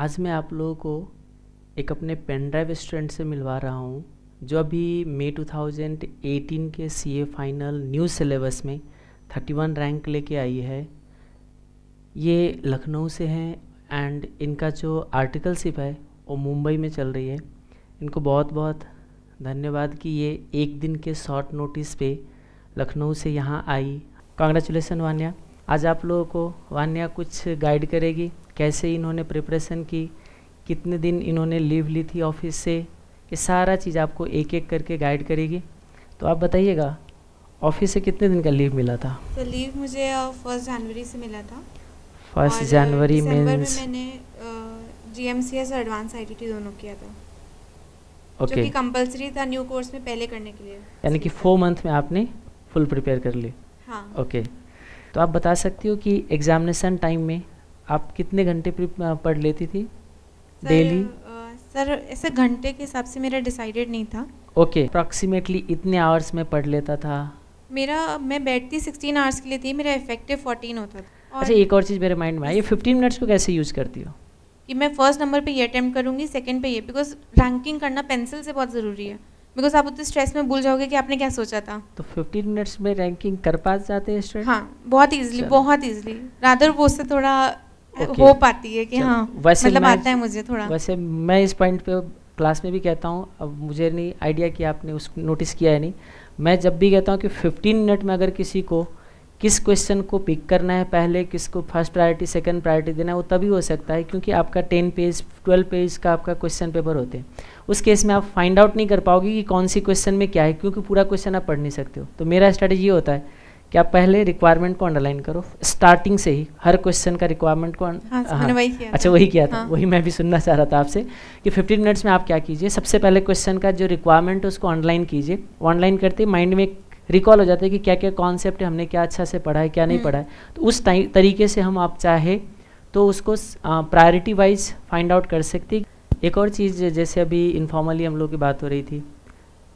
आज मैं आप लोगों को एक अपने पेन ड्राइव स्टूडेंट से मिलवा रहा हूँ जो अभी मई 2018 के सीए फाइनल न्यू सिलेबस में 31 रैंक लेके आई है ये लखनऊ से हैं एंड इनका जो आर्टिकलशिप है वो मुंबई में चल रही है इनको बहुत बहुत धन्यवाद कि ये एक दिन के शॉर्ट नोटिस पे लखनऊ से यहाँ आई कॉन्ग्रेचुलेसन वान्या आज आप लोगों को वान्या कुछ गाइड करेगी कैसे इन्होंने प्रिपरेशन की कितने दिन इन्होंने लीव ली थी ऑफिस से ये सारा चीज़ आपको एक एक करके गाइड करेगी तो आप बताइएगा ऑफिस से कितने दिन का लीव मिला था तो लीव मुझे फर्स्ट जनवरी से मिला था फर्स्ट जनवरी में मैंने जीएमसीएस और एडवांस आईटीटी दोनों किया था ओके okay. कंपलसरी था न्यू कोर्स में पहले करने के लिए यानी कि फोर मंथ में आपने फुल प्रिपेयर कर ली हाँ ओके okay. तो आप बता सकती हो कि एग्जामिनेशन टाइम में आप कितने घंटे पढ़ लेती थी डेली सर ऐसे घंटे के हिसाब से मेरा डिसाइडेड नहीं था ओके okay, अप्रॉक्सीमेटली इतने आवर्स में पढ़ लेता था मेरा मैं बैठती सिक्सटीन आवर्स के लिए थी मेरा इफेक्टिव फोर्टीन होता था और अच्छा एक और चीज़ मेरे माइंड में आई फिफ्टीन मिनट्स को कैसे यूज़ करती हो कि मैं फर्स्ट नंबर पे ये अटैम्प्ट करूँगी सेकंड पे ये बिकॉज रैंकिंग करना पेंसिल से बहुत ज़रूरी है बिकॉज आप उतने स्ट्रेस में भूल जाओगे कि आपने क्या सोचा था तो फिफ्टीन मिनट्स में रैंकिंग कर पा जाते हैं स्टूडेंट हाँ बहुत ईजिली बहुत ईजिली रादर वो से थोड़ा हो पाती है कि हाँ वैसे मतलब आता है मुझे थोड़ा वैसे मैं इस पॉइंट पे क्लास में भी कहता हूँ अब मुझे नहीं आइडिया कि आपने उस नोटिस किया है नहीं मैं जब भी कहता हूँ कि 15 मिनट में अगर किसी को किस क्वेश्चन को पिक करना है पहले किसको फर्स्ट प्रायोरिटी सेकंड प्रायोरिटी देना है वो तभी हो सकता है क्योंकि आपका टेन पेज ट्वेल्व पेज का आपका क्वेश्चन पेपर होते हैं उस केस में आप फाइंड आउट नहीं कर पाओगे कि कौन सी क्वेश्चन में क्या है क्योंकि पूरा क्वेश्चन आप पढ़ नहीं सकते हो तो मेरा स्ट्रैटेजी होता है कि आप पहले रिक्वायरमेंट को अंडरलाइन करो स्टार्टिंग से ही हर क्वेश्चन का रिक्वायरमेंट को हाँ, हाँ। वही किया अच्छा वही किया था हाँ. वही मैं भी सुनना चाह रहा था आपसे कि 15 मिनट्स में आप क्या कीजिए सबसे पहले क्वेश्चन का जो रिक्वायरमेंट है उसको ऑनलाइन कीजिए ऑनलाइन करते माइंड में रिकॉल हो जाता है कि क्या क्या कॉन्सेप्ट हमने क्या अच्छा से पढ़ा है क्या नहीं हम्म। पढ़ा है तो उस तरीके से हम आप चाहे तो उसको प्रायोरिटी वाइज फाइंड आउट कर सकते एक और चीज़ जैसे अभी इनफॉर्मली हम लोग की बात हो रही थी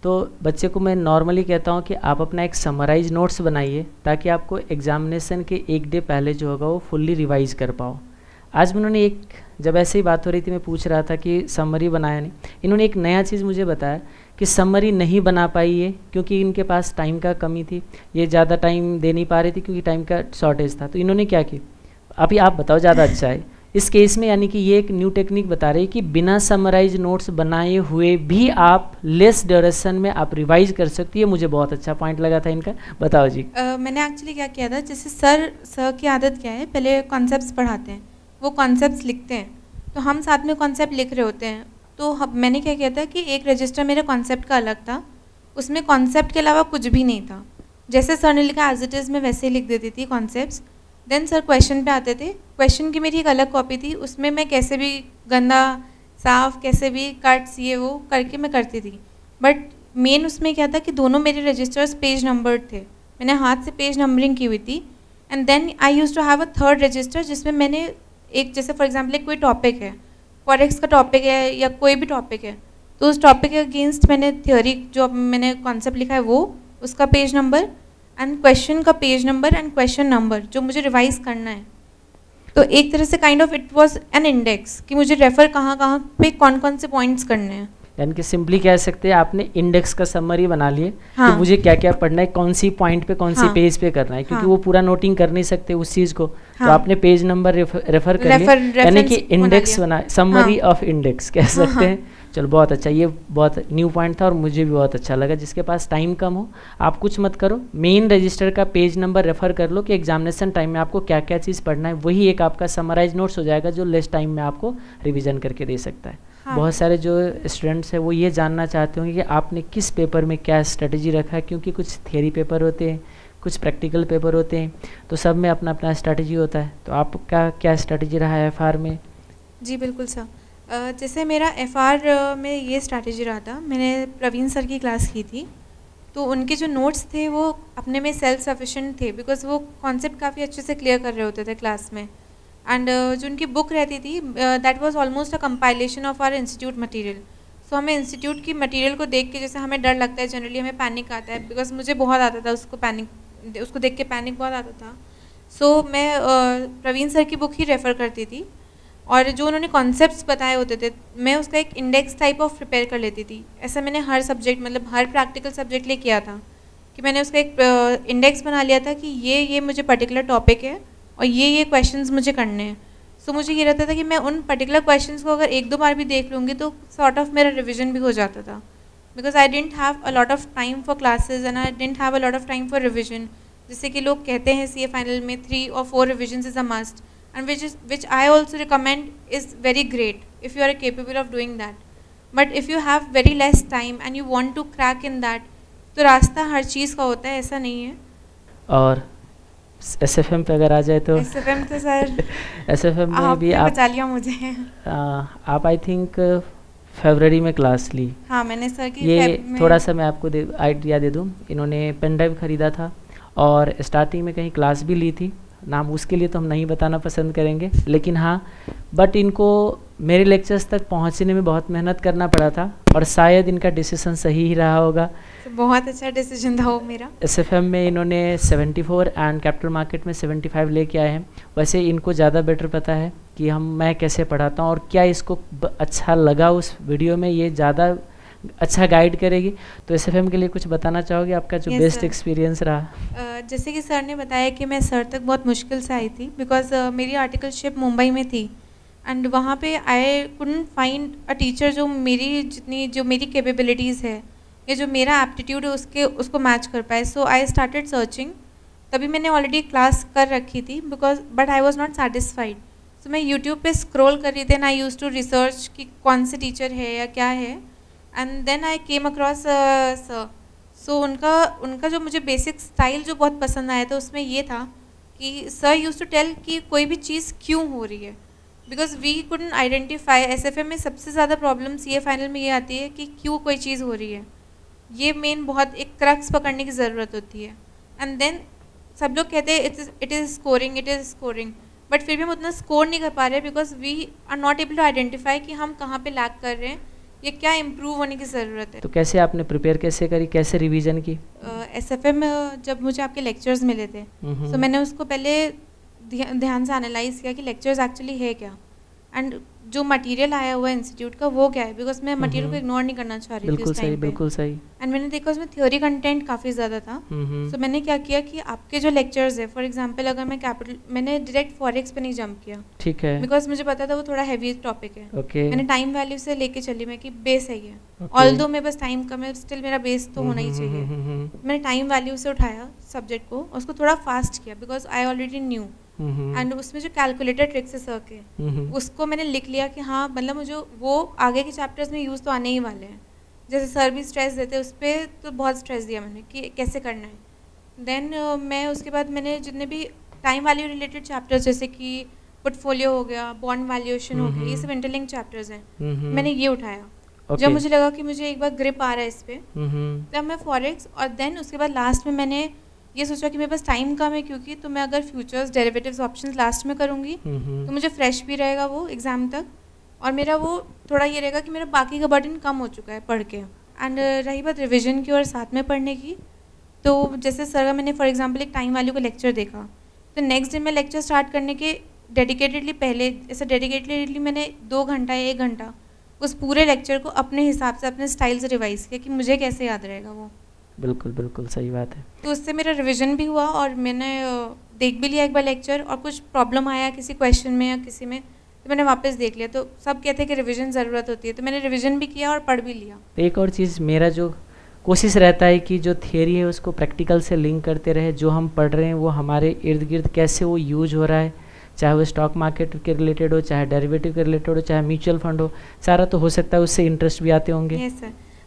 तो बच्चे को मैं नॉर्मली कहता हूँ कि आप अपना एक समराइज नोट्स बनाइए ताकि आपको एग्जामिनेशन के एक डे पहले जो होगा वो फुल्ली रिवाइज कर पाओ आज उन्होंने एक जब ऐसे ही बात हो रही थी मैं पूछ रहा था कि समरी बनाया नहीं इन्होंने एक नया चीज़ मुझे बताया कि समरी नहीं बना पाई ये क्योंकि इनके पास टाइम का कमी थी ये ज़्यादा टाइम दे नहीं पा रही थी क्योंकि टाइम का शॉर्टेज था तो इन्होंने क्या किया अभी आप बताओ ज़्यादा अच्छा है इस केस में यानी कि ये एक न्यू टेक्निक बता रही है कि बिना समराइज नोट्स बनाए हुए भी आप लेस ड्यूरेशन में आप रिवाइज कर सकती है मुझे बहुत अच्छा पॉइंट लगा था इनका बताओ जी uh, मैंने एक्चुअली क्या किया था जैसे सर सर की आदत क्या है पहले कॉन्सेप्ट पढ़ाते हैं वो कॉन्सेप्ट लिखते हैं तो हम साथ में कॉन्सेप्ट लिख रहे होते हैं तो हम मैंने क्या किया था कि एक रजिस्टर मेरे कॉन्सेप्ट का अलग था उसमें कॉन्सेप्ट के अलावा कुछ भी नहीं था जैसे सर ने लिखा एज इट इज़ मैं वैसे ही लिख देती थी कॉन्सेप्ट देन सर क्वेश्चन पे आते थे क्वेश्चन की मेरी एक अलग कॉपी थी उसमें मैं कैसे भी गंदा साफ कैसे भी कट्स ये वो करके मैं करती थी बट मेन उसमें क्या था कि दोनों मेरे रजिस्टर्स पेज नंबर थे मैंने हाथ से पेज नंबरिंग की हुई थी and then I use to have a third register जिसमें मैंने एक जैसे फॉर एग्जाम्पल एक कोई टॉपिक है फॉरेक्स का टॉपिक है या कोई भी टॉपिक है तो उस टॉपिक के अगेंस्ट मैंने थियोरी जो मैंने कॉन्सेप्ट लिखा है वो उसका पेज नंबर एंड क्वेश्चन का page number and question number जो मुझे रिवाइज करना है तो एक तरह से kind of it was an index कि मुझे रेफर कहाँ कहाँ पे कौन कौन से पॉइंट्स करने हैं यानी कि सिंपली कह सकते हैं आपने इंडेक्स का समरी बना लिए हाँ. कि मुझे क्या क्या पढ़ना है कौन सी पॉइंट पे कौन हाँ. सी पेज पे करना है क्योंकि हाँ. वो पूरा नोटिंग कर नहीं सकते उस चीज को तो हाँ. तो आपने पेज नंबर रेफर, रेफर कर लिया यानी कि इंडेक्स बना समरी ऑफ इंडेक्स कह सकते हाँ। हैं चलो बहुत अच्छा ये बहुत न्यू पॉइंट था और मुझे भी बहुत अच्छा लगा जिसके पास टाइम कम हो आप कुछ मत करो मेन रजिस्टर का पेज नंबर रेफर कर लो कि एग्जामिनेशन टाइम में आपको क्या क्या चीज़ पढ़ना है वही एक आपका समराइज नोट्स हो जाएगा जो लेस टाइम में आपको रिविजन करके दे सकता है हाँ। बहुत सारे जो स्टूडेंट्स हैं वो ये जानना चाहते होंगे कि आपने किस पेपर में क्या स्ट्रेटेजी रखा है क्योंकि कुछ थेरी पेपर होते हैं कुछ प्रैक्टिकल पेपर होते हैं तो सब में अपना अपना स्ट्रैटेजी होता है तो आपका क्या स्ट्रैटेजी रहा है एफ में जी बिल्कुल सर जैसे मेरा एफ में ये स्ट्रैटेजी रहा था मैंने प्रवीण सर की क्लास की थी तो उनके जो नोट्स थे वो अपने में सेल्फ सफिशेंट थे बिकॉज वो कॉन्सेप्ट काफ़ी अच्छे से क्लियर कर रहे होते थे क्लास में एंड जो उनकी बुक रहती थी that was almost a compilation of our institute material so हमें इंस्टीट्यूट की मटेरियल को देख के जैसे हमें डर लगता है जनरली हमें पैनिक आता है बिकॉज मुझे बहुत आता था उसको पैनिक उसको देख के पैनिक बहुत आता था सो so, मैं uh, प्रवीण सर की बुक ही रेफ़र करती थी और जो उन्होंने कॉन्सेप्ट्स बताए होते थे मैं उसका एक इंडेक्स टाइप ऑफ प्रिपेयर कर लेती थी ऐसा मैंने हर सब्जेक्ट मतलब हर प्रैक्टिकल सब्जेक्ट लिए किया था कि मैंने उसका एक इंडेक्स बना लिया था कि ये ये मुझे पर्टिकुलर टॉपिक है और ये ये क्वेश्चन मुझे करने हैं सो मुझे ये रहता था कि मैं उन पर्टिकुलर क्वेश्चन को अगर एक दो बार भी देख लूँगी तो सॉर्ट ऑफ मेरा रिविजन भी हो जाता था because I didn't have a lot of time for classes and I didn't have a lot of time for revision जैसे कि लोग कहते हैं सी ए फाइनल में थ्री और four revision is a must and which is which I also recommend is very great if you are capable of doing that. But if you have very less time and you want to crack in that, तो रास्ता हर चीज़ का होता है ऐसा नहीं है और S F M पे अगर आ जाए तो एस एफ एम तो सर एस एफ एम में भी आप बचा लिया मुझे आप आई थिंक फेबररी में क्लास ली हाँ मैंने सर की ये थोड़ा सा मैं आपको आइडिया दे दूँ इन्होंने पेन ड्राइव ख़रीदा था और स्टार्टिंग में कहीं क्लास भी ली थी नाम उसके लिए तो हम नहीं बताना पसंद करेंगे लेकिन हाँ बट इनको मेरे लेक्चर्स तक पहुँचने में बहुत मेहनत करना पड़ा था और शायद इनका डिसीजन सही ही रहा होगा तो बहुत अच्छा डिसीजन था वो मेरा एस एफ एम में इन्होंने 74 एंड कैपिटल मार्केट में 75 लेके आए हैं वैसे इनको ज़्यादा बेटर पता है कि हम मैं कैसे पढ़ाता हूँ और क्या इसको अच्छा लगा उस वीडियो में ये ज़्यादा अच्छा गाइड करेगी तो एस के लिए कुछ बताना चाहोगे आपका जो बेस्ट yes, एक्सपीरियंस रहा जैसे कि सर ने बताया कि मैं सर तक बहुत मुश्किल से आई थी बिकॉज uh, मेरी आर्टिकलशिप मुंबई में थी एंड वहाँ पे आई कुंड फाइंड अ टीचर जो मेरी जितनी जो मेरी कैपेबिलिटीज़ है या जो मेरा एप्टीट्यूड है उसके उसको मैच कर पाए सो आई स्टार्टेड सर्चिंग तभी मैंने ऑलरेडी क्लास कर रखी थी because but I was not satisfied so मैं यूट्यूब पे स्क्रॉल कर रही थी and I use to research कि कौन से टीचर है या क्या है and then I came across sir so उनका उनका जो मुझे बेसिक स्टाइल जो बहुत पसंद आया था उसमें ये था कि सर यूज़ टू टेल कि कोई भी चीज़ क्यों हो रही है because we couldn't identify S F में सबसे ज़्यादा प्रॉब्लम्स ये फाइनल में ये आती है कि क्यों कोई चीज़ हो रही है ये मेन बहुत एक क्रक्स पकड़ने की ज़रूरत होती है एंड देन सब लोग कहते हैं it's it is scoring it is scoring but फिर भी हम उतना स्कोर नहीं कर पा रहे because we are not able to identify कि हम कहाँ पे लैक कर रहे हैं या क्या इम्प्रूव होने की ज़रूरत है तो कैसे आपने प्रिपेयर कैसे करी कैसे रिवीजन की एस एफ एम जब मुझे आपके लेक्चर्स मिले थे हम्म, हम्म। तो मैंने उसको पहले ध्यान से एनालाइज किया कि लेक्चर्स एक्चुअली है क्या एंड जो मटेरियल आया हुआ है इंस्टीट्यूट का वो क्या है बिकॉज मैं मटेरियल को इग्नोर हम्म। नहीं करना चाह रही बिल्कुल थी सही बिल्कुल सही एंड मैंने देखा उसमें थ्योरी कंटेंट काफ़ी ज़्यादा था सो so मैंने क्या किया कि आपके जो लेक्चर्स है फॉर एग्जांपल अगर मैं कैपिटल मैंने डायरेक्ट फॉरेक्स पे नहीं जम्प किया ठीक है बिकॉज मुझे पता था वो थोड़ा हैवी टॉपिक है okay. मैंने टाइम वैल्यू से लेके चली मैं कि बेस है ये ऑल दो मैं बस टाइम कम है स्टिल मेरा बेस तो होना ही चाहिए मैंने टाइम वैल्यू से उठाया सब्जेक्ट को उसको थोड़ा फास्ट किया because I already knew and mm-hmm. उसमें जो कैलकुलेटर ट्रिक्स है सर के mm-hmm. उसको मैंने लिख लिया कि हाँ मतलब मुझे वो आगे के चैप्टर्स में यूज़ तो आने ही वाले हैं जैसे सर भी स्ट्रेस देते उस पर तो बहुत स्ट्रेस दिया मैंने कि कैसे करना है देन uh, मैं उसके बाद मैंने जितने भी टाइम वैल्यू रिलेटेड चैप्टर्स जैसे कि पोर्टफोलियो हो गया बॉन्ड वैल्यूएशन हो गया ये mm-hmm. सब इंटरलिंक चैप्टर्स हैं मैंने ये उठाया okay. जब मुझे लगा कि मुझे एक बार ग्रिप आ रहा है इस पर तब मैं फॉरेक्स और देन उसके बाद लास्ट में मैंने ये सोचा कि मेरे पास टाइम कम है क्योंकि तो मैं अगर फ्यूचर्स डेरिवेटिव्स ऑप्शन लास्ट में करूँगी तो मुझे फ्रेश भी रहेगा वो एग्ज़ाम तक और मेरा वो थोड़ा ये रहेगा कि मेरा बाकी का बर्डन कम हो चुका है पढ़ के एंड रही बात रिविजन की और साथ में पढ़ने की तो जैसे सर का मैंने फॉर एग्जाम्पल एक टाइम वैल्यू का लेक्चर देखा तो नेक्स्ट डे मैं लेक्चर स्टार्ट करने के डेडिकेटेडली पहले ऐसे डेडिकेटेडली मैंने दो घंटा या एक घंटा उस पूरे लेक्चर को अपने हिसाब से अपने स्टाइल से रिवाइज़ किया कि मुझे कैसे याद रहेगा वो बिल्कुल बिल्कुल सही बात है तो उससे मेरा रिविजन भी हुआ और मैंने देख भी लिया एक बार लेक्चर और कुछ प्रॉब्लम आया किसी क्वेश्चन में या किसी में तो मैंने वापस देख लिया तो सब कहते हैं कि रिविजन ज़रूरत होती है तो मैंने रिविजन भी किया और पढ़ भी लिया एक और चीज़ मेरा जो कोशिश रहता है कि जो थियरी है उसको प्रैक्टिकल से लिंक करते रहे जो हम पढ़ रहे हैं वो हमारे इर्द गिर्द कैसे वो यूज हो रहा है चाहे वो स्टॉक मार्केट के रिलेटेड हो चाहे डेरिवेटिव के रिलेटेड हो चाहे म्यूचुअल फंड हो सारा तो हो सकता है उससे इंटरेस्ट भी आते होंगे yes,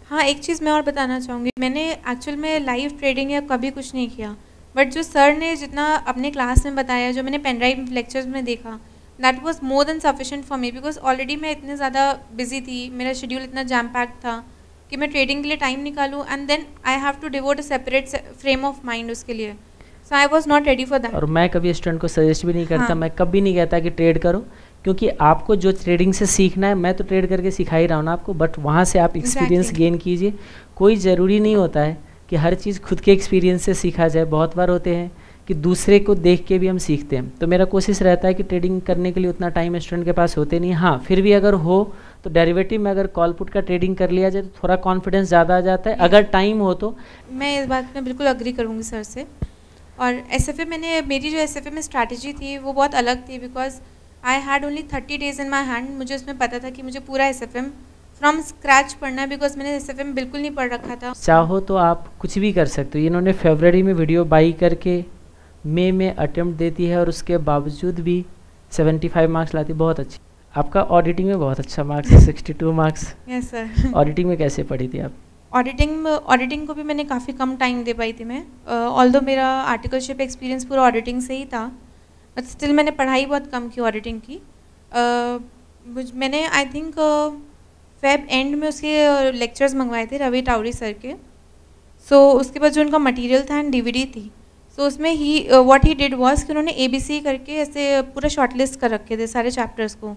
हाँ एक चीज़ मैं और बताना चाहूँगी मैंने एक्चुअल में लाइव ट्रेडिंग या कभी कुछ नहीं किया बट जो सर ने जितना अपने क्लास में बताया जो मैंने पेनड्राइव लेक्चर्स में देखा that was more than sufficient for me because already मैं इतने ज़्यादा बिजी थी मेरा शेड्यूल इतना जैम पैक था कि मैं ट्रेडिंग के लिए टाइम निकालूँ and then I have to devote a separate frame of mind उसके लिए so I was not ready for that और मैं कभी स्टूडेंट को सजेस्ट भी नहीं करता हाँ. मैं कभी नहीं कहता कि ट्रेड करो क्योंकि आपको जो ट्रेडिंग से सीखना है मैं तो ट्रेड करके सिखा ही रहा हूँ ना आपको बट वहाँ से आप एक्सपीरियंस गेन कीजिए कोई ज़रूरी नहीं होता है कि हर चीज़ खुद के एक्सपीरियंस से सीखा जाए बहुत बार होते हैं कि दूसरे को देख के भी हम सीखते हैं तो मेरा कोशिश रहता है कि ट्रेडिंग करने के लिए उतना टाइम स्टूडेंट के पास होते नहीं हाँ फिर भी अगर हो तो डेरिवेटिव में अगर कॉल पुट का ट्रेडिंग कर लिया जाए तो थोड़ा कॉन्फिडेंस ज़्यादा आ जाता है अगर टाइम हो तो मैं इस बात में बिल्कुल अग्री करूँगी सर से और एस मैंने मेरी जो एस में स्ट्रैटेजी थी वो बहुत अलग थी because I had only thirty days in my hand मुझे उसमें पता था कि मुझे पूरा S F M from scratch पढ़ना है बिकॉज मैंने एस एफ एम बिल्कुल नहीं पढ़ रखा था चाहो तो आप कुछ भी कर सकते हो इन्होंने फेबररी में वीडियो बाई करके मे में अटैम्प्ट देती है और उसके बावजूद भी सेवेंटी फाइव मार्क्स लाती बहुत अच्छी आपका ऑडिटिंग में बहुत अच्छा मार्क्स है two marks yes sir auditing में कैसे पढ़ी थी आप ऑडिटिंग ऑडिटिंग को भी मैंने काफ़ी कम टाइम दे पाई थी मैं ऑल uh, मेरा आर्टिकलशिप एक्सपीरियंस पूरा ऑडिटिंग से ही था बट स्टिल मैंने पढ़ाई बहुत कम की ऑडिटिंग की uh, मैंने आई थिंक फेब एंड में उसके लेक्चर्स मंगवाए थे रवि टावरी सर के सो so, उसके बाद जो उनका मटेरियल था एंड डीवीडी थी सो so, उसमें ही व्हाट ही डिड वाज कि उन्होंने एबीसी करके ऐसे पूरा शॉर्ट लिस्ट कर रखे थे सारे चैप्टर्स को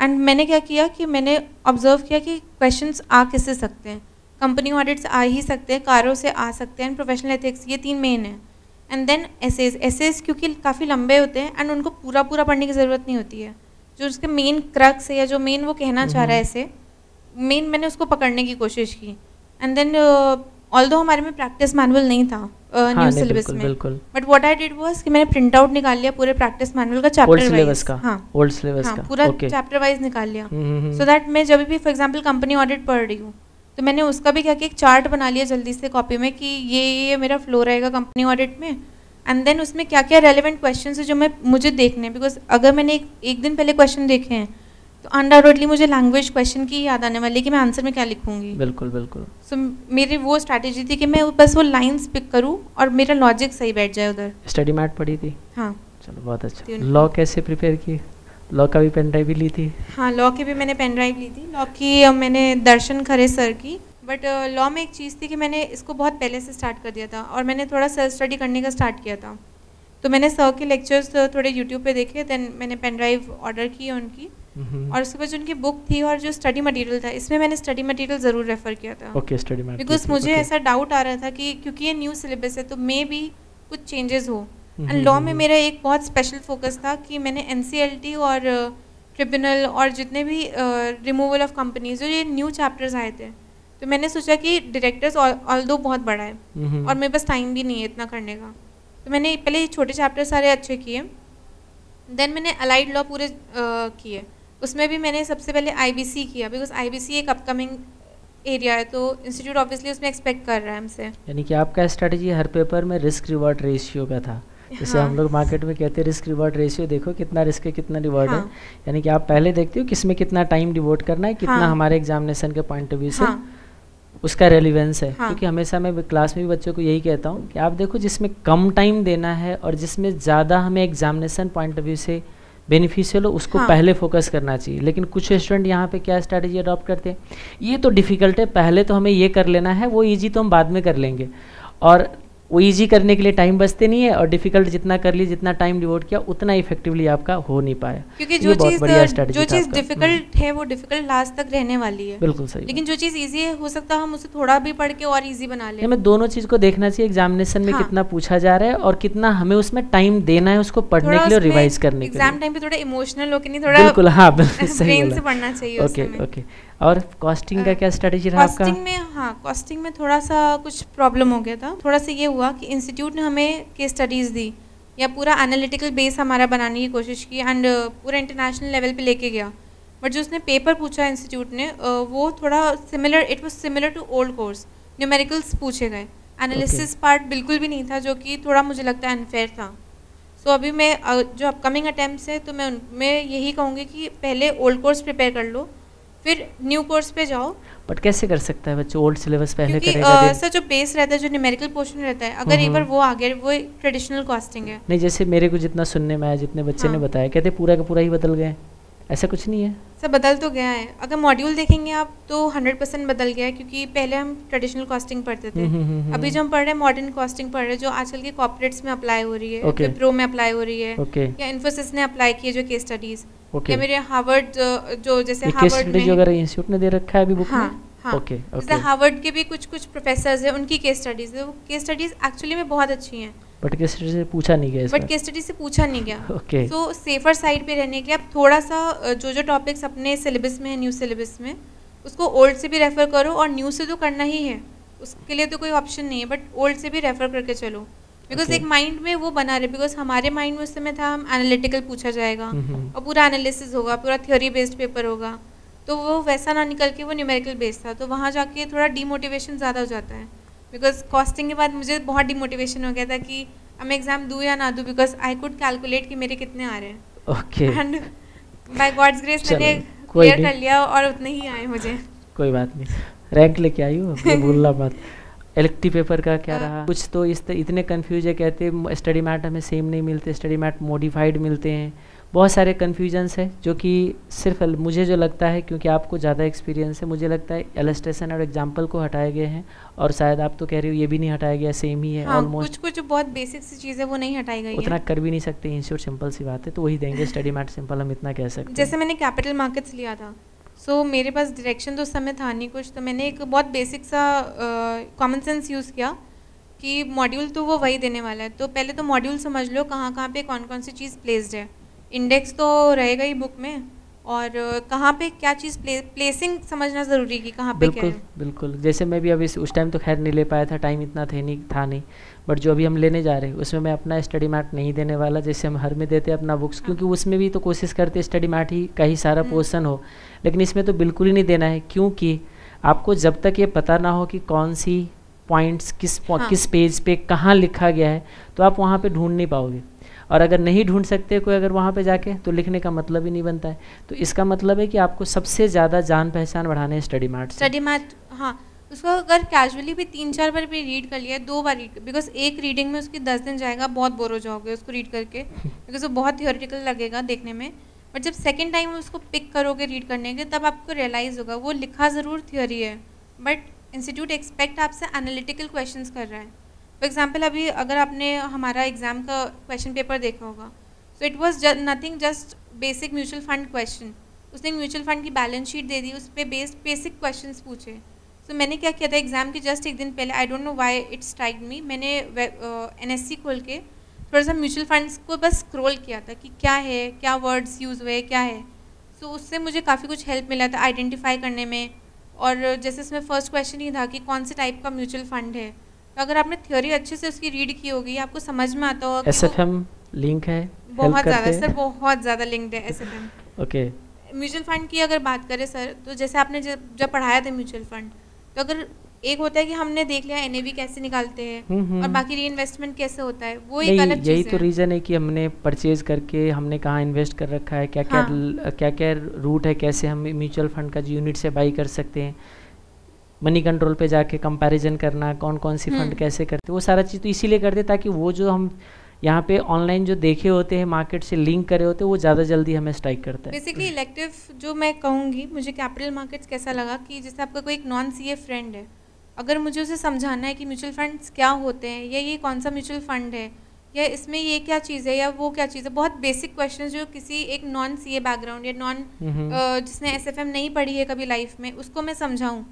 एंड मैंने क्या किया कि मैंने ऑब्जर्व किया कि क्वेश्चन आ किससे सकते हैं कंपनी ऑडिट्स आ ही सकते हैं कारों से आ सकते हैं एंड प्रोफेशनल एथिक्स ये तीन मेन हैं एंड देन एसेज एसेज क्योंकि काफ़ी लंबे होते हैं एंड उनको पूरा पूरा पढ़ने की ज़रूरत नहीं होती है जो उसके मेन क्रक्स है या जो मेन वो कहना चाह रहा है ऐसे मेन मैंने उसको पकड़ने की कोशिश की एंड देन ऑल दो हमारे में प्रैक्टिस मैनुअल नहीं था uh, हाँ, न्यू सिलेबस में but what I did was कि मैंने प्रिंट आउट निकाल लिया पूरे प्रैक्टिस मैनुअल का चैप्टर सिलेबस का हाँ ओल्ड सिलेबस हाँ, का पूरा चैप्टर वाइज निकाल लिया सो दैट मैं जब भी फॉर एग्जांपल कंपनी ऑडिट पढ़ रही हूँ तो मैंने उसका भी क्या कि एक चार्ट बना लिया जल्दी से कॉपी में कि ये ये मेरा फ्लो रहेगा कंपनी ऑडिट में एंड देन उसमें क्या क्या रेलिवेंट क्वेश्चन है जो मैं मुझे देखने बिकॉज अगर मैंने एक, एक दिन पहले क्वेश्चन देखे हैं तो अनडाउटेडली मुझे लैंग्वेज क्वेश्चन की याद आने वाली है कि मैं आंसर में क्या लिखूंगी बिल्कुल बिल्कुल सो so, मेरी वो स्ट्रैटेजी थी कि मैं बस वो लाइंस पिक करूँ और मेरा लॉजिक सही बैठ जाए उधर स्टडी मैट पढ़ी थी हाँ चलो बहुत अच्छा लॉ तो कैसे प्रिपेयर किए लॉ का भी पेन ड्राइव ली थी हाँ लॉ की भी मैंने पेन ड्राइव ली थी लॉ की मैंने दर्शन खरे सर की बट लॉ में एक चीज़ थी कि मैंने इसको बहुत पहले से स्टार्ट कर दिया था और मैंने थोड़ा सेल्फ स्टडी करने का स्टार्ट किया था तो मैंने सर के लेक्चर्स थोड़े यूट्यूब पे देखे देन मैंने पेन ड्राइव ऑर्डर की उनकी और उसके बाद जो उनकी बुक थी और जो स्टडी मटेरियल था इसमें मैंने स्टडी मटेरियल ज़रूर रेफर किया था ओके स्टडी बिकॉज मुझे ऐसा डाउट आ रहा था कि क्योंकि ये न्यू सिलेबस है तो मे भी कुछ चेंजेस हो लॉ mm-hmm, में mm-hmm. मेरा एक बहुत स्पेशल फोकस था कि मैंने एन और ट्रिब्यूनल uh, और जितने भी रिमूवल ऑफ कंपनीज जो ये न्यू चैप्टर्स आए थे तो मैंने सोचा कि डायरेक्टर्स ऑल दो बहुत बड़ा है mm-hmm. और मेरे पास टाइम भी नहीं है इतना करने का तो मैंने पहले छोटे चैप्टर सारे अच्छे किए देन मैंने अलाइड लॉ पूरे uh, किए उसमें भी मैंने सबसे पहले आईबीसी किया बिकॉज आईबीसी एक अपकमिंग एरिया है तो इंस्टीट्यूट ऑब्वियसली उसमें एक्सपेक्ट कर रहा है हमसे यानी कि आपका स्ट्रेटजी हर पेपर में रिस्क रिवॉर्ड रेशियो का था जैसे हाँ। हम लोग मार्केट में कहते हैं रिस्क रिवॉर्ड रेशियो देखो कितना रिस्क है कितना रिवॉर्ड हाँ। है यानी कि आप पहले देखते हो कि इसमें कितना टाइम डिवोट करना है हाँ। कितना हाँ। हमारे एग्जामिनेशन के पॉइंट ऑफ व्यू से उसका रेलिवेंस है हाँ। क्योंकि हमेशा मैं क्लास में भी बच्चों को यही कहता हूँ कि आप देखो जिसमें कम टाइम देना है और जिसमें ज़्यादा हमें एग्जामिनेशन पॉइंट ऑफ व्यू से बेनिफिशियल हो उसको हाँ। पहले फोकस करना चाहिए लेकिन कुछ स्टूडेंट यहाँ पे क्या स्ट्रैटेजी अडॉप्ट करते हैं ये तो डिफ़िकल्ट है पहले तो हमें ये कर लेना है वो ईजी तो हम बाद में कर लेंगे और वो ईजी करने के लिए टाइम बचते नहीं है और डिफिकल्ट जितना कर लिए जितना टाइम डिवोट किया उतना इफेक्टिवली आपका हो नहीं पाया क्योंकि जो चीज जो चीज डिफिकल्ट हम्म। है वो डिफिकल्ट लास्ट तक रहने वाली है बिल्कुल सही लेकिन जो चीज ईजी है हो सकता है हम उसे थोड़ा भी पढ़ के और ईजी बना ले हमें दोनों चीज को देखना चाहिए एग्जामिनेशन में हाँ। कितना पूछा जा रहा है और कितना हमें उसमें टाइम देना है उसको पढ़ने के लिए रिवाइज करने के लिए एग्जाम टाइम पे थोड़ा इमोशनल होकर नहीं थोड़ा बिल्कुल हाँ बिल्कुल सही पढ़ना चाहिए ओके ओके और कॉस्टिंग का क्या स्ट्रेटेजी रहा आपका कॉस्टिंग में हाँ कॉस्टिंग में थोड़ा सा कुछ प्रॉब्लम हो गया था थोड़ा सा ये हुआ कि इंस्टीट्यूट ने हमें के स्टडीज़ दी या पूरा एनालिटिकल बेस हमारा बनाने की कोशिश की एंड पूरा इंटरनेशनल लेवल पे लेके गया बट जो उसने पेपर पूछा इंस्टीट्यूट ने वो थोड़ा similar it was similar to old course numericals पूछे गए एनालिसिस पार्ट बिल्कुल भी नहीं था जो कि थोड़ा मुझे लगता है अनफेयर था सो so, अभी मैं जो अपकमिंग अटैम्प्ट है तो मैं उनमें यही कहूँगी कि पहले ओल्ड कोर्स प्रिपेयर कर लो फिर न्यू कोर्स पे जाओ बट कैसे कर सकता है बच्चों ओल्ड सिलेबस पहले करेगा सर जो बेस रहता है जो न्यूमेरिकल पोर्शन रहता है अगर एक हम्म। बार वो आ गया वो ट्रेडिशनल कॉस्टिंग है नहीं जैसे मेरे को जितना सुनने में आया जितने बच्चे हाँ. ने बताया कहते पूरा का पूरा ही बदल गए ऐसा कुछ नहीं है सर बदल तो गया है अगर मॉड्यूल देखेंगे आप तो हंड्रेड परसेंट बदल गया है क्योंकि पहले हम ट्रेडिशनल कॉस्टिंग पढ़ते थे हम्म, हम्म, हम्म। अभी जो हम पढ़ रहे हैं मॉडर्न कॉस्टिंग पढ़ रहे हैं जो आजकल के कॉपरेट्स में अप्लाई हो रही है okay. प्रो में अप्लाई हो रही है okay. या इन्फोसिस ने अप्लाई किए जो केस स्टडीज okay. या मेरे हार्वर्ड जो जैसे हार्वर्ड ने दे रखा है अभी बुक हाँ, हाँ, ओके जैसे के भी कुछ कुछ प्रोफेसर है उनकी केस स्टडीज है वो केस स्टडीज एक्चुअली में बहुत अच्छी हैं बट केस स्टडी से पूछा नहीं गया बट केस स्टडी से पूछा नहीं गया ओके तो सेफर साइड पे रहने के आप थोड़ा सा जो जो टॉपिक्स अपने सिलेबस में है न्यू सिलेबस में उसको ओल्ड से भी रेफ़र करो और न्यू से तो करना ही है उसके लिए तो कोई ऑप्शन नहीं है बट ओल्ड से भी रेफ़र करके चलो बिकॉज okay. एक माइंड में वो बना रहे बिकॉज हमारे माइंड में उस समय था हम एनालिटिकल पूछा जाएगा mm-hmm। और पूरा एनालिसिस होगा पूरा थ्योरी बेस्ड पेपर होगा तो वो वैसा ना निकल के वो न्यूमेरिकल बेस्ड था तो वहाँ जाके थोड़ा डीमोटिवेशन ज़्यादा हो जाता है बिकॉज कॉस्टिंग के बाद मुझे बहुत डिमोटिवेशन हो गया था कि अब मैं एग्ज़ाम दूँ या ना दूँ बिकॉज आई कुड कैलकुलेट कि मेरे कितने आ रहे हैं okay and by God's grace मैंने क्लियर कर लिया और उतने ही आए मुझे कोई बात नहीं रैंक लेके आई हूँ भूलना बात इलेक्टिव पेपर का क्या हाँ। रहा कुछ तो इस इतने कंफ्यूज है कहते स्टडी मैट हमें सेम नहीं मिलते स्टडी मैट मॉडिफाइड मिलते हैं बहुत सारे कन्फ्यूजन्स है जो कि सिर्फ मुझे जो लगता है क्योंकि आपको ज़्यादा एक्सपीरियंस है मुझे लगता है एलस्ट्रेशन और एग्जाम्पल को हटाए गए हैं और शायद आप तो कह रहे हो ये भी नहीं हटाया गया सेम ही है ऑलमोस्ट हाँ, कुछ कुछ बहुत बेसिक सी चीज़ें वो नहीं हटाई गई उतना कर भी नहीं सकते इंश्योर सिंपल सी बात है तो वही देंगे स्टडी मैट सिंपल हम इतना कह सकते जैसे मैंने कैपिटल मार्केट्स लिया था सो so, मेरे पास डायरेक्शन तो उस समय था नहीं कुछ तो मैंने एक बहुत बेसिक सा कॉमन सेंस यूज़ किया कि मॉड्यूल तो वो वही देने वाला है तो पहले तो मॉड्यूल समझ लो कहाँ कहाँ पे कौन कौन सी चीज़ प्लेस्ड है इंडेक्स तो रहेगा ही बुक में और कहाँ पे क्या चीज़ प्ले, प्लेसिंग समझना ज़रूरी कि कहाँ पे बिल्कुल क्या बिल्कुल जैसे मैं भी अभी उस टाइम तो खैर नहीं ले पाया था टाइम इतना थे नहीं था नहीं बट जो अभी हम लेने जा रहे हैं उसमें मैं अपना स्टडी मैट नहीं देने वाला जैसे हम हर में देते हैं अपना बुक्स हाँ। क्योंकि उसमें भी तो कोशिश करते स्टडी मैट ही का ही सारा पोर्सन हाँ। हो लेकिन इसमें तो बिल्कुल ही नहीं देना है क्योंकि आपको जब तक ये पता ना हो कि कौन सी पॉइंट्स किस हाँ। किस पेज पे कहाँ लिखा गया है तो आप वहाँ पर ढूंढ नहीं पाओगे और अगर नहीं ढूंढ सकते कोई अगर वहाँ पे जाके तो लिखने का मतलब ही नहीं बनता है तो इसका मतलब है कि आपको सबसे ज़्यादा जान पहचान बढ़ाने स्टडी मार्ट स्टडी मार्ट हाँ उसको अगर कैजुअली भी तीन चार बार भी रीड कर लिया दो बार रीड बिकॉज एक रीडिंग में उसकी दस दिन जाएगा बहुत बोर हो जाओगे उसको रीड करके बिकॉज वो बहुत थियोरिटिकल लगेगा देखने में बट जब सेकेंड टाइम उसको पिक करोगे रीड करने के तब आपको रियलाइज़ होगा वो लिखा ज़रूर थियोरी है बट इंस्टीट्यूट एक्सपेक्ट आपसे एनालिटिकल क्वेश्चन कर रहा है फॉर एग्ज़ाम्पल अभी अगर आपने हमारा एग्ज़ाम का क्वेश्चन पेपर देखा होगा so it was nothing just basic mutual fund question उसने म्यूचुअल फंड की बैलेंस शीट दे दी उस पर बेस्ड बेसिक क्वेश्चन पूछे सो so, मैंने क्या किया था एग्ज़ाम के जस्ट एक दिन पहले I don't know why it strike me मैंने एन एस सी खोल के थोड़ा सा म्यूचुअल फंड्स को बस स्क्रोल किया था कि क्या है क्या वर्ड्स यूज़ हुए क्या है सो so, उससे मुझे काफ़ी कुछ हेल्प मिला था आइडेंटिफाई करने में और जैसे इसमें फ़र्स्ट क्वेश्चन ही था कि कौन से टाइप का म्यूचुअल फंड है तो अगर आपने थ्योरी अच्छे से उसकी रीड की होगी आपको समझ में आता होगा एस एफ एम लिंक है बहुत ज़्यादा सर बहुत ज़्यादा लिंक है S F M okay mutual fund की अगर बात करें सर तो जैसे आपने जब जब पढ़ाया था म्यूचुअल फंड तो अगर एक होता है कि हमने देख लिया एनएवी कैसे निकालते हैं हम्म, हम्म। और बाकी री इन्वेस्टमेंट कैसे होता है वो एक अलग यही तो रीज़न है कि हमने परचेज करके हमने कहाँ इन्वेस्ट कर रखा है क्या हाँ। क्या क्या क्या रूट है कैसे हम म्यूचुअल फंड का जो यूनिट से बाई कर सकते हैं मनी कंट्रोल पे जाके कंपैरिजन करना कौन कौन सी फंड हम्म। कैसे करते वो सारा चीज़ तो इसीलिए करते ताकि वो जो हम यहाँ पे ऑनलाइन जो देखे होते हैं मार्केट से लिंक करे होते हैं वो ज़्यादा जल्दी हमें स्ट्राइक करते हैं बेसिकली इलेक्टिव जो मैं कहूँगी मुझे कैपिटल मार्केट्स कैसा लगा कि जैसे आपका कोई एक नॉन सी फ्रेंड है अगर मुझे उसे समझाना है कि म्यूचुअल फंड क्या होते हैं या ये कौन सा म्यूचुअल फंड है या इसमें ये क्या चीज़ है या वो क्या चीज़ है बहुत बेसिक क्वेश्चन जो किसी एक नॉन सी बैकग्राउंड या नॉन हम्म। जिसने एस नहीं पढ़ी है कभी लाइफ में उसको मैं समझाऊँ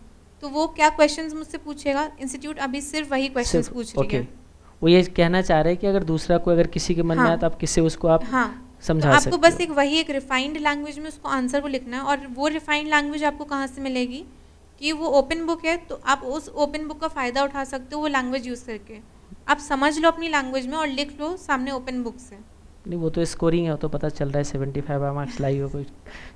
तो वो क्या क्वेश्चंस मुझसे पूछेगा इंस्टीट्यूट अभी सिर्फ वही क्वेश्चंस पूछ रही है वो ये कहना चाह रहे हैं कि अगर दूसरा कोई अगर किसी के मन हाँ, में आया तो आप किससे उसको आप हाँ, समझा तो आपको बस एक वही एक रिफाइंड लैंग्वेज में उसको आंसर को लिखना है और वो रिफाइंड लैंग्वेज आपको कहाँ से मिलेगी कि वो ओपन बुक है तो आप उस ओपन बुक का फ़ायदा उठा सकते हो वो लैंग्वेज यूज़ करके आप समझ लो अपनी लैंग्वेज में और लिख लो सामने ओपन बुक से नहीं वो तो स्कोरिंग है वो तो पता चल रहा है सेवेंटी फाइव मार्क्स लाई हो कोई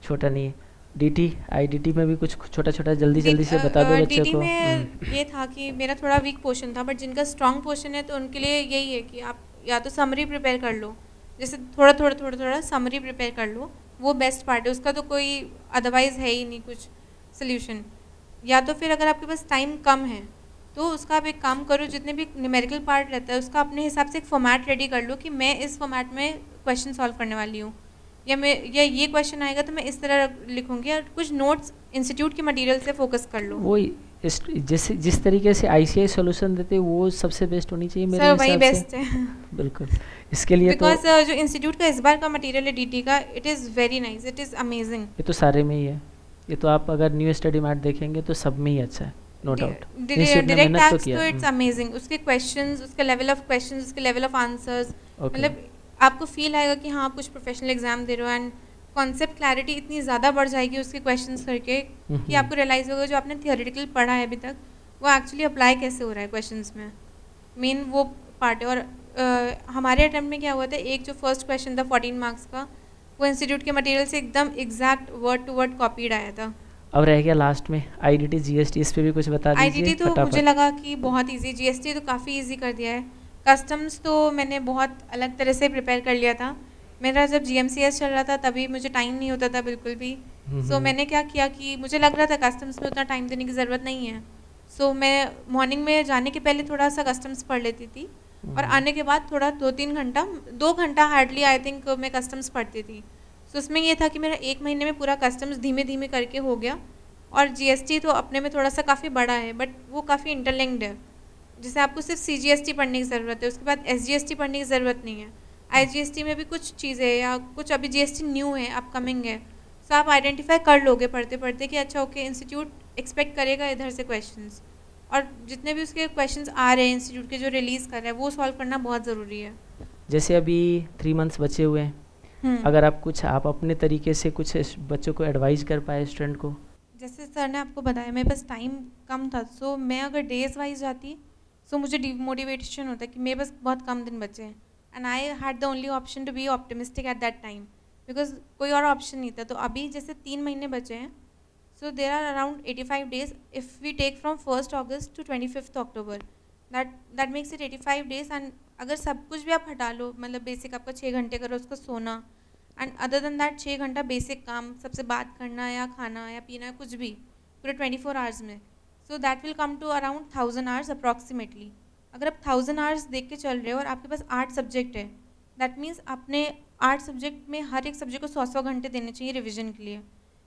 छोटा नहीं है डीटी आईडीटी में भी कुछ छोटा छोटा जल्दी जल्दी से बता दो बच्चे को में हम्म। ये था कि मेरा थोड़ा वीक पोर्शन था बट जिनका स्ट्रांग पोर्शन है तो उनके लिए यही है कि आप या तो समरी प्रिपेयर कर लो जैसे थोड़ा थोड़ा थोड़ा थोड़ा समरी प्रिपेयर कर लो वो बेस्ट पार्ट है उसका तो कोई अदरवाइज है ही नहीं कुछ सोल्यूशन या तो फिर अगर आपके पास टाइम कम है तो उसका आप एक काम करो जितने भी न्यूमेरिकल पार्ट रहता है उसका अपने हिसाब से एक फॉर्मेट रेडी कर लो कि मैं इस फॉर्मेट में क्वेश्चन सॉल्व करने वाली हूँ या मैं या ये क्वेश्चन आएगा तो मैं इस तरह लिखूंगी और कुछ नोट्स इंस्टीट्यूट के मटेरियल से फोकस कर लूँ वही इस जिस जिस तरीके से आई सी आई सोल्यूशन देते वो सबसे बेस्ट होनी चाहिए मेरे वही बेस्ट है बिल्कुल इसके लिए बिकॉज तो, uh, जो इंस्टीट्यूट का इस बार का मटेरियल है डीटी का it is very nice it is amazing ये तो सारे में ही है ये तो आप अगर न्यू स्टडी मैट देखेंगे तो सब में ही अच्छा है नो डाउट डायरेक्ट तो इट्स अमेजिंग तो उसके क्वेश्चंस उसके लेवल ऑफ क्वेश्चंस उसके लेवल ऑफ आंसर्स मतलब आपको फील आएगा कि हाँ आप कुछ प्रोफेशनल एग्जाम दे रहे हो एंड कॉन्सेप्ट क्लैरिटी इतनी ज़्यादा बढ़ जाएगी उसके क्वेश्चन करके कि आपको रियलाइज़ होगा जो आपने थियोरिटिकल पढ़ा है अभी तक वो एक्चुअली अप्लाई कैसे हो रहा है क्वेश्चन में मेन वो पार्ट है और आ, हमारे अटैम्प्ट में क्या हुआ था एक जो फर्स्ट क्वेश्चन था फोर्टीन मार्क्स का वो इंस्टीट्यूट के मटेरियल से एकदम exact word to word copied आया था अब रह गया लास्ट में I D T G S T इस पर भी कुछ बता दीजिए आई डी टी तो मुझे लगा कि बहुत ईजी जी एस टी तो काफ़ी ईजी कर दिया है कस्टम्स तो मैंने बहुत अलग तरह से प्रिपेयर कर लिया था मेरा जब जी चल रहा था तभी मुझे टाइम नहीं होता था बिल्कुल भी सो हम्म, so, हम्म। मैंने क्या किया कि मुझे लग रहा था कस्टम्स में उतना टाइम देने की ज़रूरत नहीं है सो so, मैं मॉर्निंग में जाने के पहले थोड़ा सा कस्टम्स पढ़ लेती थी और हम्म। आने के बाद थोड़ा दो तीन घंटा दो घंटा हार्डली आई थिंक मैं कस्टम्स पढ़ती थी सो so, उसमें ये था कि मेरा एक महीने में पूरा कस्टम्स धीमे धीमे करके हो गया और जीएसटी तो अपने में थोड़ा सा काफ़ी बड़ा है बट वो काफ़ी इंटरलिंक्ड है जैसे आपको सिर्फ सी जी एस टी पढ़ने की ज़रूरत है उसके बाद एस जी एस टी पढ़ने की ज़रूरत नहीं है आई जी एस टी में भी कुछ चीज़ें या कुछ अभी जी एस टी न्यू है अपकमिंग है सो आप आइडेंटिफाई कर लोगे पढ़ते पढ़ते कि अच्छा ओके इंस्टीट्यूट एक्सपेक्ट करेगा इधर से क्वेश्चन और जितने भी उसके क्वेश्चन आ रहे हैं इंस्टीट्यूट के जो रिलीज़ कर रहे हैं वो सॉल्व करना बहुत ज़रूरी है जैसे अभी थ्री मंथ्स बचे हुए हैं हम्म। अगर आप कुछ आप अपने तरीके से कुछ बच्चों को एडवाइस कर पाए स्टूडेंट को जैसे सर ने आपको बताया मेरे पास टाइम कम था सो मैं अगर डेज वाइज जाती सो so, मुझे डिमोटिवेशन होता है कि मेरे पास बहुत कम दिन बचे हैं and I had the only option to be optimistic at that time because कोई और ऑप्शन नहीं था तो अभी जैसे तीन महीने बचे हैं so there are around eighty five days if we take from first August to twenty fifth October that that makes it eighty five days and अगर सब कुछ भी आप हटा लो मतलब बेसिक आपका छः घंटे करो उसको सोना एंड अदर देन दैट छः घंटा बेसिक काम सबसे बात करना या खाना या पीना कुछ भी पूरे ट्वेंटी फोर आवर्स में so that will come to around thousand hours approximately अगर आप थाउजेंड आवर्स देख के चल रहे हो और आपके पास आठ सब्जेक्ट है दैट मीन्स आपने आठ सब्जेक्ट में हर एक सब्जेक्ट को सौ सौ घंटे देने चाहिए रिविजन के लिए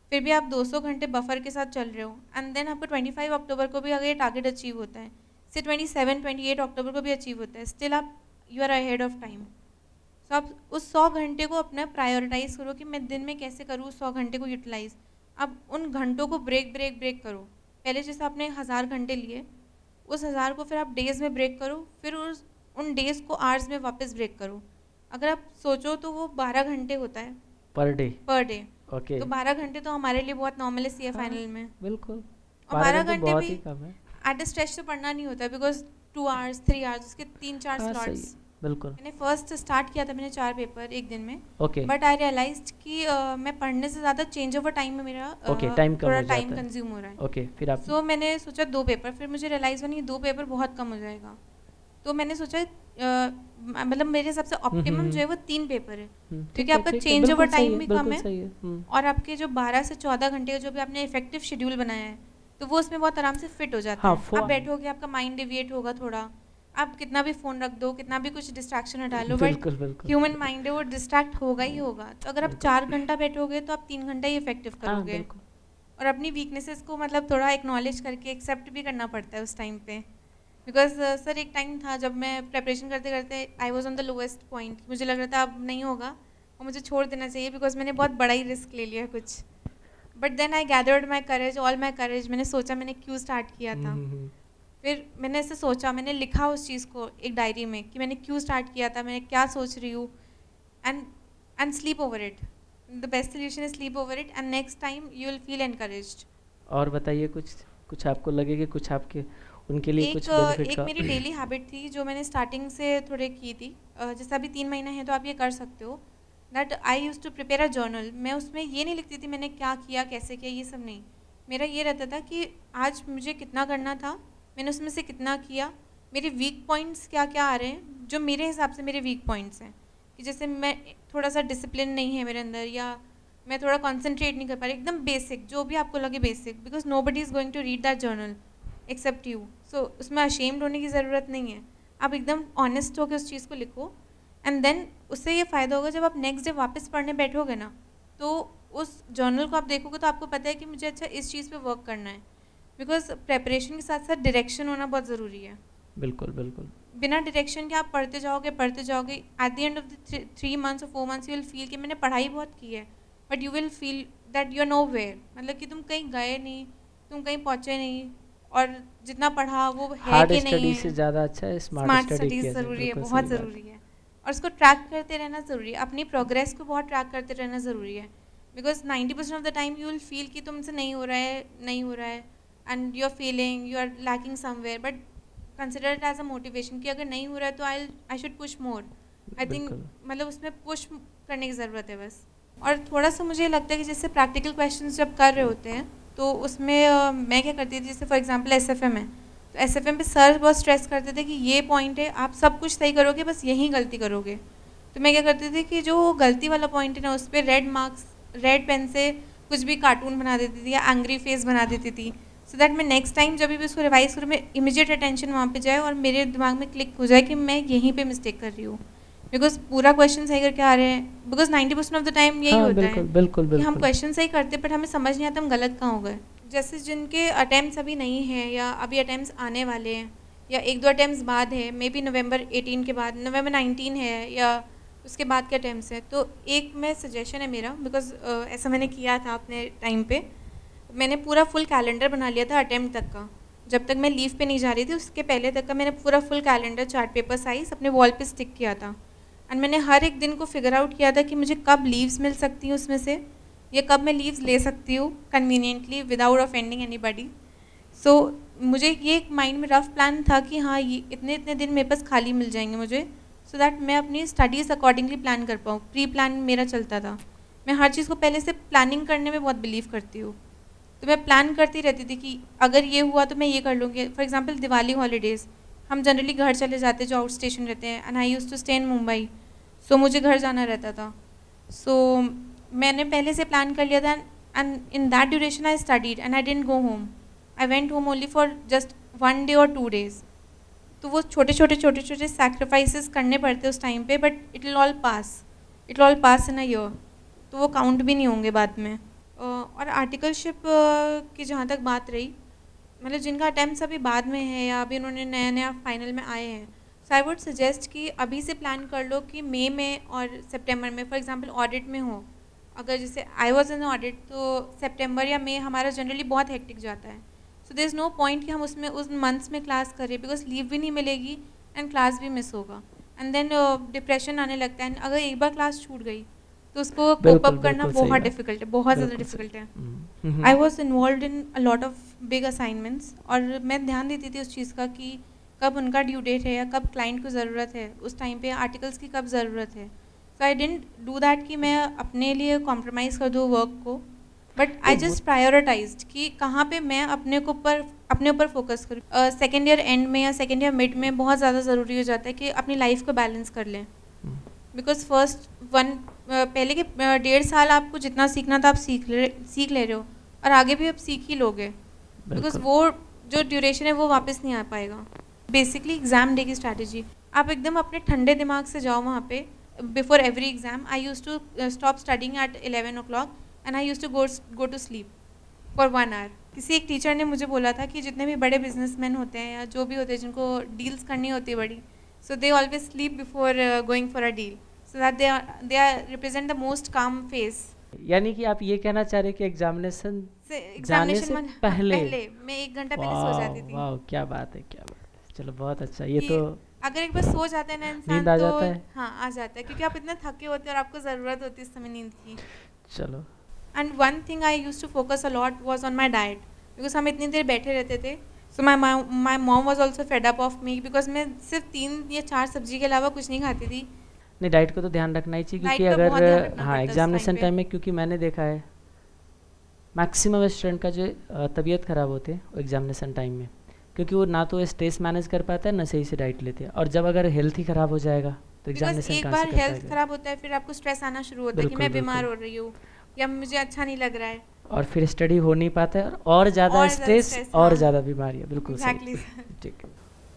फिर भी आप दो सौ घंटे बफर के साथ चल रहे हो एंड देन आपको ट्वेंटी फाइव अक्टूबर को भी अगर ये टारगेट अचीव होता है से ट्वेंटी एट अक्टूबर को भी अचीव होता है स्टिल आप you are ahead of time so आप उस सौ घंटे को अपना प्रायोरिटाइज़ करो कि मैं दिन में कैसे करूँ सौ घंटे को यूटिलाइज़ आप उन घंटों को ब्रेक ब्रेक ब्रेक करो पहले जैसे आपने हज़ार घंटे लिए उस हज़ार को फिर आप डेज़ में ब्रेक करो फिर उस उन डेज़ को आवर्स में वापस ब्रेक करो अगर आप सोचो तो वो बारह घंटे होता है per day per day okay तो बारह घंटे तो हमारे लिए बहुत नॉर्मल है सी है फाइनल में बिल्कुल और बारह घंटे भी एट द स्ट्रेच तो पढ़ना नहीं होता because two hours three hours उसके तीन चार हाँ, स्लॉट्स बिल्कुल मैंने फर्स्ट स्टार्ट किया था मैंने चार पेपर एक दिन में ओके बट आई रियलाइज कि uh, मैं पढ़ने से ज्यादा चेंज ओवर टाइम में मेरा ओके टाइम कम हो जाता है टाइम कंज्यूम हो रहा है ओके फिर आप सो so, मैंने सोचा दो पेपर फिर मुझे रियलाइज हुआ नहीं दो पेपर बहुत कम हो जाएगा तो मैंने सोचा मतलब मेरे हिसाब से ऑप्टिमम हम्म, हम्म, हम्म। जो है वो तीन पेपर है क्योंकि आपका चेंज ओवर टाइम भी कम है और आपके जो 12 से 14 घंटे का जो भी आपने इफेक्टिव शेड्यूल बनाया है तो वो उसमें बहुत आराम से फिट हो जाता हाँ, है आप बैठोगे आपका माइंड डिविएट होगा थोड़ा आप कितना भी फ़ोन रख दो कितना भी कुछ डिस्ट्रैक्शन हटा लो बट ह्यूमन माइंड है वो डिस्ट्रैक्ट होगा ही होगा तो अगर आप चार घंटा बैठोगे तो आप तीन घंटा ही इफेक्टिव हाँ, करोगे और अपनी वीकनेसेस को मतलब थोड़ा एक्नॉलेज करके एक्सेप्ट भी करना पड़ता है उस टाइम पे बिकॉज सर uh, एक टाइम था जब मैं प्रेपरेशन करते करते I was on the lowest point मुझे लग रहा था अब नहीं होगा और मुझे छोड़ देना चाहिए बिकॉज मैंने बहुत बड़ा ही रिस्क ले लिया कुछ but then I gathered my courage all my courage मैंने सोचा मैंने क्यों स्टार्ट किया था mm -hmm. फिर मैंने ऐसे सोचा मैंने लिखा उस चीज़ को एक डायरी में कि मैंने क्यों स्टार्ट किया था मैं क्या सोच रही हूँ and and sleep over it the best solution is sleep over it and next time you will feel encourage और बताइए कुछ कुछ आपको लगे कि कुछ आपके उनके लिए एक, कुछ एक का? मेरी डेली हैबिट थी जो मैंने स्टार्टिंग से थोड़े की थी जैसे अभी तीन महीना है तो आप ये कर सकते हो that I use to prepare a journal मैं उसमें ये नहीं लिखती थी मैंने क्या किया कैसे किया ये सब नहीं मेरा ये रहता था कि आज मुझे कितना करना था मैंने उसमें से कितना किया मेरे वीक पॉइंट्स क्या क्या आ रहे हैं जो मेरे हिसाब से मेरे वीक पॉइंट्स हैं कि जैसे मैं थोड़ा सा डिसिप्लिन नहीं है मेरे अंदर या मैं थोड़ा कॉन्सेंट्रेट नहीं कर पा रही एकदम बेसिक जो भी आपको लगे basic because nobody is going to read that journal except you so उसमें अशेम्ड होने की ज़रूरत नहीं है आप एकदम ऑनेस्ट होकर उस चीज़ को लिखो एंड देन उससे ये फ़ायदा होगा जब आप नेक्स्ट डे वापस पढ़ने बैठोगे ना तो उस जर्नल को आप देखोगे तो आपको पता है कि मुझे अच्छा इस चीज़ पे वर्क करना है बिकॉज प्रेपरेशन के साथ साथ डायरेक्शन होना बहुत ज़रूरी है बिल्कुल बिल्कुल बिना डायरेक्शन के आप पढ़ते जाओगे पढ़ते जाओगे at the end of the three months और four months you will feel कि मैंने पढ़ाई बहुत की है but you will feel that you are nowhere मतलब कि तुम कहीं गए नहीं तुम कहीं पहुँचे नहीं और जितना पढ़ा वो है कि नहीं से ज़्यादा अच्छा है स्मार्ट स्टडीज ज़रूरी है बहुत ज़रूरी है और उसको ट्रैक करते रहना ज़रूरी है अपनी प्रोग्रेस को बहुत ट्रैक करते रहना ज़रूरी है because ninety percent of the time you will feel कि तुमसे नहीं हो रहा है नहीं हो रहा है and you are feeling you are lacking somewhere but consider it as a motivation कि अगर नहीं हो रहा है तो I I should push more I think मतलब उसमें पुश करने की ज़रूरत है बस और थोड़ा सा मुझे लगता है कि जैसे प्रैक्टिकल क्वेश्चन जब कर रहे होते हैं तो उसमें uh, मैं क्या करती थी जैसे for example S F M है तो एस एफ एम पे सर बहुत स्ट्रेस करते थे कि ये पॉइंट है आप सब कुछ सही करोगे बस यही गलती करोगे तो मैं क्या करती थी कि जो गलती वाला पॉइंट है ना उस पर रेड मार्क्स रेड पेन से कुछ भी कार्टून बना देती थी या एंग्री फेस बना देती थी सो दैट मैं नेक्स्ट टाइम जब भी उसको रिवाइज़ करूँ मैं इमीजिएट अटेंशन वहाँ पे जाए और मेरे दिमाग में क्लिक हो जाए कि मैं यहीं पे मिस्टेक कर रही हूँ बिकॉज पूरा क्वेश्चन सही करके आ रहे हैं because ninety percent of the time यही हाँ, होता बिल्कुल, है बिल्कुल, बिल्कुल. हम क्वेश्चन सही करते हैं बट हमें समझ नहीं आता हम गलत कहाँ हो गए जैसे जिनके अटैम्प्ट अभी नहीं हैं या अभी अटैम्प्ट आने वाले हैं या एक दो अटैम्प्ट बाद है मे बी नवंबर एटीन के बाद नवंबर नाइनटीन है या उसके बाद के अटैम्प्ट हैं तो एक मैं सजेशन है मेरा बिकॉज uh, ऐसा मैंने किया था अपने टाइम पर मैंने पूरा फुल कैलेंडर बना लिया था अटैम्प्ट तक का जब तक मैं लीव पे नहीं जा रही थी उसके पहले तक का मैंने पूरा full calendar chart paper size अपने वॉल पे स्टिक किया था एंड मैंने हर एक दिन को फिगर आउट किया था कि मुझे कब लीव्स मिल सकती हूँ उसमें से या कब मैं लीव्स ले सकती हूँ conveniently without offending anybody so मुझे ये एक माइंड में रफ प्लान था कि हाँ ये इतने इतने दिन मेरे पास खाली मिल जाएंगे मुझे सो so दैट मैं अपनी स्टडीज़ अकॉर्डिंगली प्लान कर पाऊँ प्री प्लान मेरा चलता था मैं हर चीज़ को पहले से प्लानिंग करने में बहुत बिलीव करती हूँ तो मैं प्लान करती रहती थी कि अगर ये हुआ तो मैं ये कर लूँगी फॉर एग्जाम्पल दिवाली हॉलीडेज़ हम जनरली घर चले जाते जो आउट स्टेशन रहते हैं and I use to stay in Mumbai so मुझे घर जाना रहता था सो so, मैंने पहले से प्लान कर लिया था and in that duration I studied and I didn't go home I went home only for just one day और टू डेज़ तो वो छोटे छोटे छोटे छोटे सेक्रीफाइसेस करने पड़ते उस टाइम पे but it will all pass it will all pass in a year तो वो काउंट भी नहीं होंगे बाद में और आर्टिकलशिप की जहाँ तक बात रही मतलब जिनका अटैम्प्ट अभी बाद में है या अभी उन्होंने नया नया फाइनल में आए हैं सो आई वुड सजेस्ट कि अभी से प्लान कर लो कि मई में और सितंबर में फॉर एग्जांपल ऑडिट में हो अगर जैसे आई वाज इन ऑडिट तो सितंबर या मई हमारा जनरली बहुत हेक्टिक जाता है so there is no point कि हम उसमें उस मंथ्स में क्लास करें बिकॉज लीव भी नहीं मिलेगी एंड क्लास भी मिस होगा एंड देन डिप्रेशन आने लगता है अगर एक बार क्लास छूट गई तो उसको कोप अप करना बहुत डिफिकल्ट है बहुत ज़्यादा डिफिकल्ट है I was involve in a lot of big assignments और मैं ध्यान देती थी उस चीज़ का कि कब उनका ड्यू डेट है या कब क्लाइंट को ज़रूरत है उस टाइम पे आर्टिकल्स की कब ज़रूरत है so I didn't do that कि मैं अपने लिए कॉम्प्रोमाइज़ कर दूँ वर्क को बट आई जस्ट प्रायोरिटाइज कि कहाँ पे मैं अपने को पर अपने ऊपर फोकस करूँ सेकेंड ईयर एंड में या सेकेंड ईयर मिड में बहुत ज़्यादा ज़रूरी हो जाता है कि अपनी लाइफ को बैलेंस कर लें हम्म। बिकॉज फर्स्ट वन पहले के uh, डेढ़ साल आपको जितना सीखना था आप सीख ले सीख ले रहे हो और आगे भी आप सीख ही लोगे बिकॉज वो जो ड्यूरेशन है वो वापस नहीं आ पाएगा बेसिकली एग्ज़ाम डे की स्ट्रैटेजी आप एकदम अपने ठंडे दिमाग से जाओ वहाँ पे before every exam I use to stop studying at eleven o'clock and I use to go go to sleep for one hour किसी एक टीचर ने मुझे बोला था कि जितने भी बड़े बिजनेसमैन होते हैं या जो भी होते हैं जिनको डील्स करनी होती है बड़ी So they always sleep before uh, going for a deal. So that they are, they are represent the most calm phase. यानी कि आप ये कहना चाह रहे कि एग्जामिनेशन जाने से पहले, पहले मैं एक घंटा पहले सो जाती थी वाह क्या बात है क्या बात है चलो बहुत अच्छा ये तो अगर एक बार सो जाते हैं ना इंसान तो जाता है? हाँ आ जाता है क्योंकि आप इतना थके होते हैं और आपको ज़रूरत होती है इस समय नींद की चलो and one thing I use to focus a lot was on my diet because हम इतनी देर बैठे रहते थे so my my mom was also fed up of me because मैं सिर्फ तीन या चार सब्जी के अलावा कुछ नहीं खाती थी नहीं डाइट का तो ध्यान रखना ही चाहिए क्योंकि अगर हाँ एग्जामिनेशन टाइम में क्योंकि मैंने देखा है मैक्सिमम स्टूडेंट का जो तबीयत ख़राब होते हैं एग्जामिनेशन टाइम में क्योंकि वो ना तो स्ट्रेस मैनेज कर पाता है ना सही से डाइट लेते हैं और जब अगर हेल्थ ही ख़राब हो जाएगा तो एग्जामिनेशन एक बार हेल्थ ख़राब होता है फिर आपको स्ट्रेस आना शुरू होता है कि मैं बीमार हो रही हूँ या मुझे अच्छा नहीं लग रहा है और फिर स्टडी हो नहीं पाता है और ज़्यादा स्ट्रेस और ज़्यादा हाँ। बीमारियाँ बिल्कुल सही ठीक है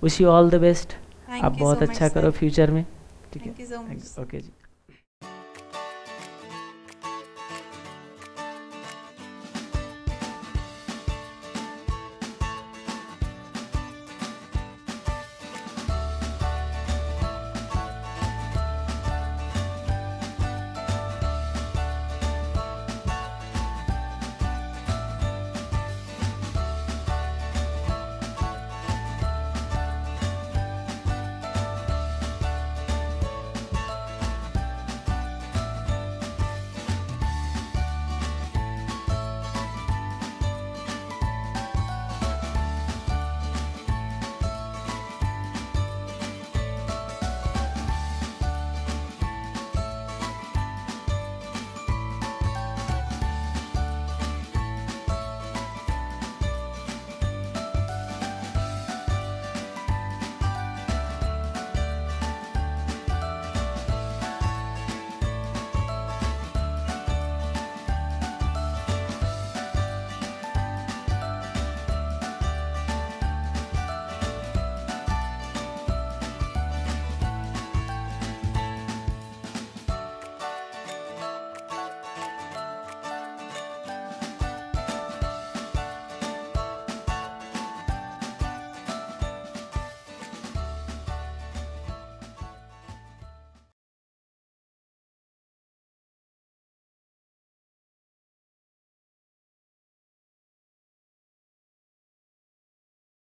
wish you all the best आप बहुत अच्छा करो फ्यूचर में ठीक है ओके जी